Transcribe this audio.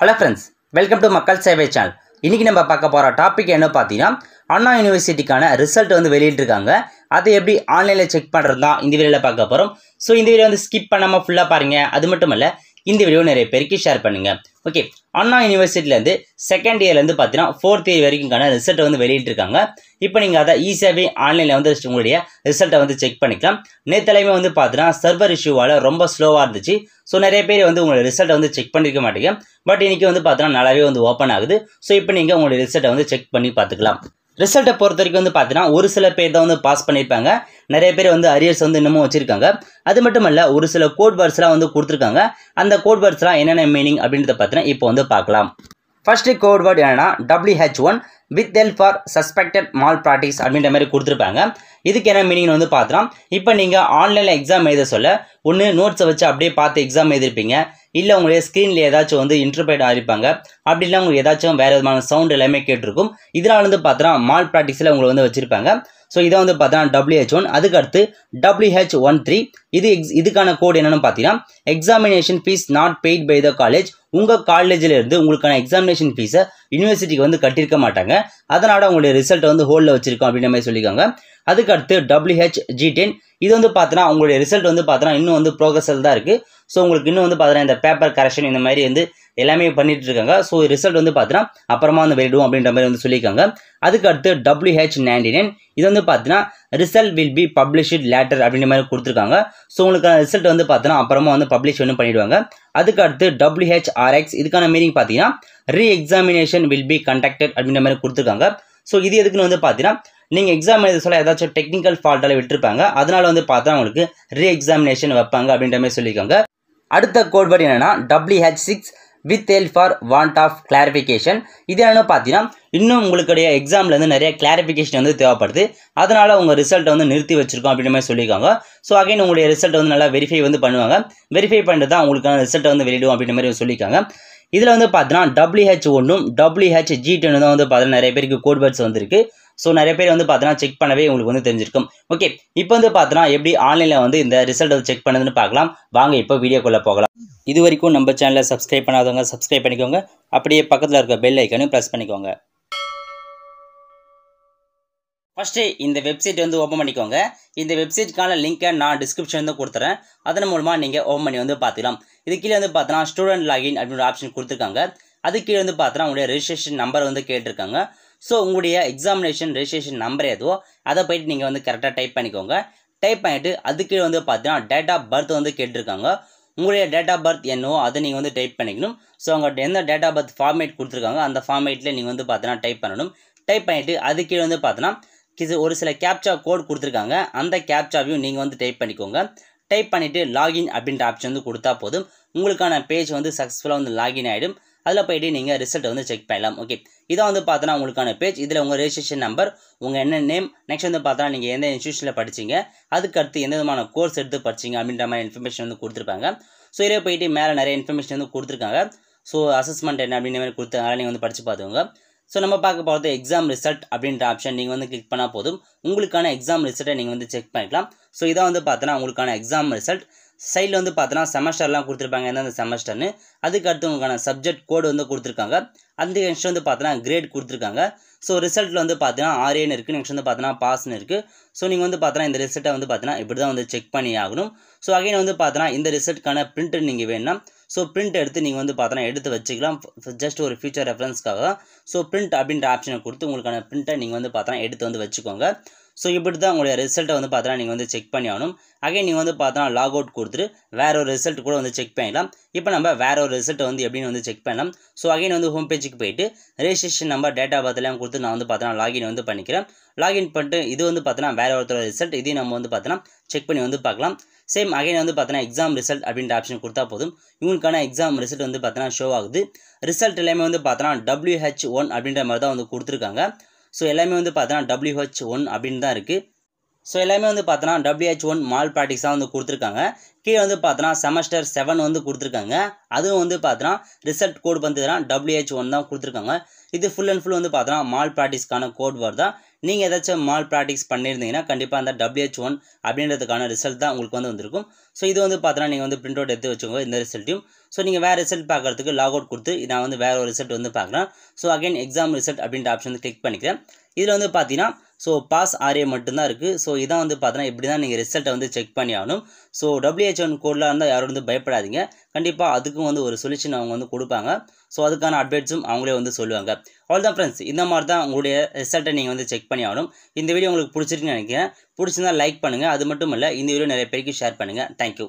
hello friends welcome to மக்கள் சேவை channel இன்றைக்கி நம்ம பார்க்க போகிற டாபிக் என்ன பார்த்தீங்கன்னா அண்ணா யூனிவர்சிட்டிக்கான ரிசல்ட் வந்து வெளியிட்டிருக்காங்க அதை எப்படி ஆன்லைனில் செக் பண்ணுறது தான் இந்த வீடியோவில் பார்க்க போகிறோம் ஸோ இந்த வீடியோ வந்து ஸ்கிப் பண்ணாமல் ஃபுல்லாக பாருங்கள் அது மட்டும் இல்லை இந்த வீடியோ நிறைய பேருக்கு ஷேர் பண்ணுங்கள் ஓகே அண்ணா யூனிவர்சிட்டிலேருந்து செகண்ட் இயர்லேருந்து பார்த்தீங்கன்னா ஃபோர்த் இயர் வரைக்கும்கான ரிசல்ட்டை வந்து வெளியிட்டிருக்காங்க இப்போ நீங்கள் அதை ஈஸியாகவே ஆன்லைனில் வந்து உங்களுடைய ரிசல்ட்டை வந்து செக் பண்ணிக்கலாம் நேத்தலையுமே வந்து பார்த்தீங்கன்னா சர்வர் இஷ்யூவால் ரொம்ப ஸ்லோவாக இருந்துச்சு ஸோ நிறைய பேர் வந்து உங்களோட ரிசல்ட்டை வந்து செக் பண்ணியிருக்க மாட்டேங்க பட் இன்றைக்கி வந்து பார்த்தீங்கன்னா நல்லாவே வந்து ஓப்பன் ஆகுது ஸோ இப்போ நீங்கள் உங்களுடைய ரிசல்ட்டை வந்து செக் பண்ணி பார்த்துக்கலாம் ரிசல்ட்டை பொறுத்த வரைக்கும் வந்து பார்த்தீங்கன்னா ஒரு சில பேர் தான் வந்து பாஸ் பண்ணியிருப்பாங்க நிறைய பேர் வந்து அரியர்ஸ் வந்து இன்னமும் வச்சுருக்காங்க அது மட்டும் இல்லை ஒரு சில கோட் வேர்ட்ஸ்லாம் வந்து கொடுத்துருக்காங்க அந்த கோட் வேர்ட்ஸ்லாம் என்னென்ன மீனிங் அப்படின்றத பார்த்தீங்கன்னா இப்போ வந்து பார்க்கலாம் ஃபர்ஸ்ட் கோட் வேர்டு என்னன்னா WH one with help for suspected malpractice அப்படின்ற மாதிரி கொடுத்துருப்பாங்க இதுக்கு என்ன மீனிங்னு வந்து பார்த்தோம் இப்போ நீங்கள் ஆன்லைனில் எக்ஸாம் எழுத சொல்ல ஒன்று நோட்ஸை வச்சு அப்படியே பார்த்து எக்ஸாம் எழுதிருப்பீங்க இல்லை உங்களுடைய ஸ்க்ரீனில் ஏதாச்சும் வந்து இன்டர்பிரேட் ஆகிருப்பாங்க அப்படி இல்லை உங்களுக்கு ஏதாச்சும் வேறு விதமான சவுண்ட் எல்லாமே கேட்டிருக்கும் இதனால் வந்து பார்த்தோன்னா மால் ப்ராக்டிஸில் உங்களை வந்து வச்சுருப்பாங்க ஸோ இதை வந்து பார்த்தோன்னா டபிள்யூஹெச் ஒன் அதுக்கடுத்து டபிள்யூஹெச் ஒன் த்ரீ இது எக்ஸ் இதுக்கான கோட் என்னென்னு பார்த்தீங்கன்னா examination fees not paid by the college உங்கள் காலேஜில் இருந்து உங்களுக்கான எக்ஸாமினேஷன் ஃபீஸை யூனிவர்சிட்டிக்கு வந்து கட்டியிருக்க மாட்டாங்க அதனால் உங்களுடைய ரிசல்ட்டை வந்து ஹோலில் வச்சிருக்கோம் அப்படின்ற மாதிரி சொல்லியிருக்காங்க அதுக்கடுத்து டபிள்யூஹெச் ஜி டென் இது வந்து பார்த்தீங்கன்னா உங்களுடைய ரிசல்ட் வந்து பார்த்தோன்னா இன்னும் வந்து ப்ரோக்ரஸில் தான் இருக்குது ஸோ உங்களுக்கு இன்னும் வந்து பார்த்தீங்கன்னா இந்த பேப்பர் கரெக்ஷன் இந்த மாதிரி வந்து எல்லாமே பண்ணிட்டு இருக்காங்க ஸோ ரிசல்ட் வந்து பார்த்தோன்னா அப்புறமா வந்து வெளியிடும் அப்படின்ற மாதிரி வந்து சொல்லியிருக்காங்க அதுக்கடுத்து டபிள்யூஹெச் நைன்டி நைன் இது வந்து பார்த்தீங்கன்னா result will be published later அப்படின்ற மாதிரி கொடுத்துருக்காங்க ஸோ உங்களுக்கு ரிசல்ட் வந்து பார்த்தோன்னா அப்புறமா வந்து பப்ளிஷ் ஒன்று பண்ணிவிடுவாங்க அதுக்கு அடுத்து டபிள்யூஹெச்ஆர்எக்ஸ் இதுக்கான மீனிங் பார்த்தீங்கன்னா re examination will be conducted அப்படின்ற மாதிரி கொடுத்துருக்காங்க ஸோ இது எதுக்குன்னு வந்து பார்த்தீங்கன்னா நீங்கள் எக்ஸாம் எழுத சொல்ல ஏதாச்சும் டெக்னிக்கல் ஃபால்ட்டால் விட்டுருப்பாங்க அதனால் வந்து பார்த்தா உங்களுக்கு ரீ எக்ஸாமினேஷன் வைப்பாங்க அப்படின்ற மாதிரி சொல்லியிருக்காங்க அடுத்த கோட் வேர்டு என்னென்னா W H six with help for want of clarification இது என்ன பார்த்தீங்கன்னா இன்னும் உங்களுடைய எக்ஸாமில் வந்து நிறைய கிளாரிஃபிகேஷன் வந்து தேவைப்படுது அதனால் உங்கள் ரிசல்ட்டை வந்து நிறுத்தி வச்சிருக்கோம் அப்படின்ற மாதிரி சொல்லியிருக்காங்க ஸோ அகைன் உங்களுடைய ரிசல்ட் வந்து நல்லா வெரிஃபை வந்து பண்ணுவாங்க வெரிஃபை பண்ணிட்டு தான் உங்களுக்கான ரிசல்ட்டை வந்து வெளியிடும் அப்படின்ற மாதிரி சொல்லியிருக்காங்க இதில் வந்து பார்த்தீங்கன்னா டபிள்யூஹெச் ஒன்றும் டபிள்யூஹெச் ஜி டென்னு தான் வந்து பார்த்தீங்கன்னா நிறைய பேருக்கு கோட் வேர்ட்ஸ் வந்திருக்கு ஸோ நிறைய பேர் வந்து பார்த்தீங்கன்னா செக் பண்ணவே உங்களுக்கு வந்து தெரிஞ்சிருக்கும் ஓகே இப்போ வந்து பார்த்தீங்கன்னா எப்படி ஆன்லைனில் வந்து இந்த ரிசல்ட் வந்து செக் பண்ணுதுன்னு பார்க்கலாம் வாங்க இப்போ வீடியோக்குள்ளே போகலாம் இது வரைக்கும் நம்ம சேனலை சப்ஸ்கிரைப் பண்ணாதவங்க சப்ஸ்கிரைப் பண்ணிக்கோங்க அப்படியே பக்கத்தில் இருக்க பெல் ஐக்கனையும் ப்ரெஸ் பண்ணிக்கோங்க ஃபஸ்ட்டு இந்த வெப்சைட் வந்து ஓப்பன் பண்ணிக்கோங்க இந்த வெப்சைட்டுக்கான லிங்கை நான் டிஸ்கிரிப்ஷன் வந்து கொடுத்துறேன் அதன் மூலமாக நீங்கள் ஓப்பன் பண்ணி வந்து பார்த்துக்கலாம் இது கீழே வந்து பார்த்தோன்னா ஸ்டூடெண்ட் லாகின் அப்படின்ற ஆப்ஷன் கொடுத்துருக்காங்க அது கீழே வந்து பார்த்தோன்னா உங்களுடைய ரிஜிஸ்ட்ரேஷன் நம்பர் வந்து கேட்டிருக்காங்க ஸோ உங்களுடைய எக்ஸாமினேஷன் ரெஜிஸ்ட்ரேஷன் நம்பர் எதுவோ அதை போயிட்டு நீங்கள் வந்து கரெக்டாக டைப் பண்ணிக்கோங்க டைப் பண்ணிவிட்டு அது கீழே வந்து பார்த்தீங்கன்னா டேட் ஆஃப் பர்த் வந்து கேட்டிருக்காங்க உங்களுடைய டேட் ஆஃப் பர்த் என்னவோ அதை நீங்கள் வந்து டைப் பண்ணிக்கணும் ஸோ அவங்கள்ட்ட எந்த டேட் ஆஃப் பர்த் ஃபார்மேட் கொடுத்துருக்காங்க அந்த ஃபார்மேட்டில் நீங்கள் வந்து பார்த்தீங்கன்னா டைப் பண்ணணும் டைப் பண்ணிவிட்டு அது கீழே வந்து பார்த்தீங்கன்னா ஒரு சில கேப்சா கோட் கொடுத்துருக்காங்க அந்த கேப்சாவையும் நீங்கள் வந்து டைப் பண்ணிக்கோங்க டைப் பண்ணிவிட்டு லாகின் அப்படின்ற ஆப்ஷன் வந்து கொடுத்தா போதும் உங்களுக்கான பேஜ் வந்து சக்ஸஸ்ஃபுல்லாக வந்து லாகின் ஆகிடும் அதில் போயிட்டு நீங்கள் ரிசல்ட் வந்து செக் பண்ணலாம் ஓகே இதான் வந்து பார்த்தோன்னா உங்களுக்கான பேஜ் இதில் உங்கள் ரெஜிஸ்ட்ரேஷன் நம்பர் உங்கள் என்ன நேம் நெக்ஸ்ட் வந்து பார்த்தோன்னா நீங்கள் எந்த இன்ஸ்டியூஷனில் படிச்சிங்க அதுக்கடுத்து எந்த விதமான கோர்ஸ் எடுத்து படிச்சிங்க அப்படின்ற மாதிரி இன்ஃபர்மேஷன் வந்து கொடுத்துருப்பாங்க ஸோ இதே போயிட்டு மேலே நிறைய இன்ஃபர்மேஷன் வந்து கொடுத்துருக்காங்க ஸோ அசஸ்மெண்ட் என்ன அப்படின்ற மாதிரி கொடுத்தாங்க நீங்கள் வந்து படித்து பார்த்துக்கோங்க ஸோ நம்ம பார்க்க போகிறது எக்ஸாம் ரிசல்ட் அப்படின்ற ஆப்ஷன் நீங்கள் வந்து கிளிக் பண்ணால் போதும் உங்களுக்கான எக்ஸாம் ரிசல்ட்டை நீங்கள் வந்து செக் பண்ணிக்கலாம் ஸோ இதான் வந்து பார்த்தோன்னா உங்களுக்கான எக்ஸாம் ரிசல்ட் சைடில் வந்து பார்த்தோன்னா செமஸ்டர்லாம் கொடுத்துருப்பாங்க எந்தெந்த செமஸ்டர்னு அதுக்கு அடுத்து உங்களுக்கான சப்ஜெக்ட் கோடு வந்து கொடுத்துருக்காங்க அந்த நெக்ஸ்ட் வந்து பார்த்தோன்னா கிரேட் கொடுத்துருக்காங்க ஸோ ரிசல்ட்டில் வந்து பார்த்தீங்கன்னா ஆர்ஏன்னு இருக்குது நெக்ஸ்ட் வந்து பார்த்தோன்னா பாஸ்னு இருக்குது ஸோ நீங்கள் வந்து பார்த்தோன்னா இந்த ரிசல்ட்டை வந்து பார்த்தீங்கன்னா இப்படி தான் வந்து செக் பண்ணி ஆகணும் ஸோ அகைன் வந்து பார்த்தோன்னா இந்த ரிசல்ட்டுக்கான பிரிண்ட் நீங்கள் வேணும்னா ஸோ பிரிண்ட் எடுத்து நீங்கள் வந்து பார்த்தோன்னா எடுத்து வச்சுக்கலாம் ஜஸ்ட் ஒரு ஃபியூச்சர் ரெஃபரன்ஸ்க்காக ஸோ பிரிண்ட் அப்படின்ற ஆப்ஷனை கொடுத்து உங்களுக்கான பிரிண்ட்டை நீங்கள் வந்து பார்த்தோன்னா எடுத்து வந்து வச்சுக்கோங்க ஸோ இப்படி தான் உங்களுடைய ரிசல்ட்டை வந்து பார்த்தோன்னா நீங்கள் வந்து செக் பண்ணி ஆகணும் அகைன் நீங்கள் வந்து பார்த்தோன்னா லாக் அவுட் கொடுத்துட்டு வேற ஒரு ரிசல்ட் கூட வந்து செக் பண்ணிடலாம் இப்போ நம்ம வேறு ஒரு ரிசல்ட்டை வந்து எப்படின்னு வந்து செக் பண்ணலாம் ஸோ அகைன் வந்து ஹோம் பேஜுக்கு போயிட்டு ரெஜிஸ்ட்ரேஷன் நம்பர் டேட்டா பார்த்துலாம் கொடுத்து நான் வந்து பார்த்தோன்னா லாகின் வந்து பண்ணிக்கிறேன் லாகின் பண்ணிட்டு இது வந்து பார்த்தோன்னா வேற ஒருத்தரோட ரிசல்ட் இதையும் நம்ம வந்து பார்த்தோன்னா செக் பண்ணி வந்து பார்க்கலாம் சேம் அகைன் வந்து பார்த்தோன்னா எக்ஸாம் ரிசல்ட் அப்படின்ற ஆப்ஷன் கொடுத்தா போதும் இவனுக்கான எக்ஸாம் ரிசல்ட் வந்து பார்த்தோன்னா ஷோ ஆகுது ரிசல்ட் எல்லாமே வந்து பார்த்தோன்னா டபிள்யூஹெச் ஒன் அப்படின்ற மாதிரி தான் வந்து கொடுத்துருக்காங்க ஸோ எல்லாமே வந்து பார்த்தோன்னா டபிள்யூஹெச் ஒன் அப்படின்னு தான் இருக்குது ஸோ எல்லாமே வந்து பார்த்தோன்னா டபிள்யூஹெச் ஒன் மால் ப்ராக்டிக்ஸாக வந்து கொடுத்துருக்காங்க கீழே வந்து பார்த்தோன்னா செமஸ்டர் செவன் வந்து கொடுத்துருக்காங்க அதுவும் வந்து பார்த்தோன்னா ரிசல்ட் கோட் வந்ததுன்னா டபிள்யூஹெச் ஒன் தான் கொடுத்துருக்காங்க இது ஃபுல் அண்ட் ஃபுல் வந்து பார்த்தோன்னா மால் ப்ராக்டிஸ்க்கான கோட் தான் நீங்கள் ஏதாச்சும் மால் ப்ராக்டிக்ஸ் பண்ணியிருந்தீங்கன்னா கண்டிப்பாக அந்த டபிள்யூஹெச் ஒன் அப்படின்றதுக்கான ரிசல்ட் தான் உங்களுக்கு வந்து வந்திருக்கும் ஸோ இது வந்து பார்த்தோன்னா நீங்கள் வந்து பிரிண்ட் அவுட் எடுத்து வச்சுக்கோங்க இந்த ரிசல்ட்டையும் ஸோ நீங்கள் வேறு ரிசல்ட் பார்க்குறதுக்கு லாக் அவுட் கொடுத்து நான் வந்து வேறு ஒரு ரிசல்ட் வந்து பார்க்குறேன் ஸோ அகைன் எக்ஸாம் ரிசல்ட் அப்படின்ற ஆப்ஷன் வந்து கிளிக் பண்ணிக்கிறேன் இதில் வந்து பார்த்தீங்கன்னா ஸோ பாஸ் ஆர்ஏ மட்டும்தான் இருக்குது ஸோ இதான் வந்து பார்த்தீங்கன்னா இப்படி தான் நீங்கள் ரிசல்ட்டை வந்து செக் பண்ணி ஆகணும் ஸோ டபிள்யூஹெச் ஒன் கோடெலாம் இருந்தால் யாரும் வந்து பயப்படாதீங்க கண்டிப்பாக அதுக்கும் வந்து ஒரு சொல்யூஷன் அவங்க வந்து கொடுப்பாங்க ஸோ அதுக்கான அப்டேட்ஸும் அவங்களே வந்து சொல்லுவாங்க தான் ஃப்ரெண்ட்ஸ் இந்த மாதிரி தான் உங்களுடைய ரிசல்ட்டை நீங்கள் வந்து செக் பண்ணி ஆகணும் இந்த வீடியோ உங்களுக்கு பிடிச்சிருக்குன்னு நினைக்கிறேன் பிடிச்சிருந்தா லைக் பண்ணுங்கள் அது மட்டும் இல்லை இந்த வீடியோ நிறைய பேருக்கு ஷேர் பண்ணுங்கள் தேங்க்யூ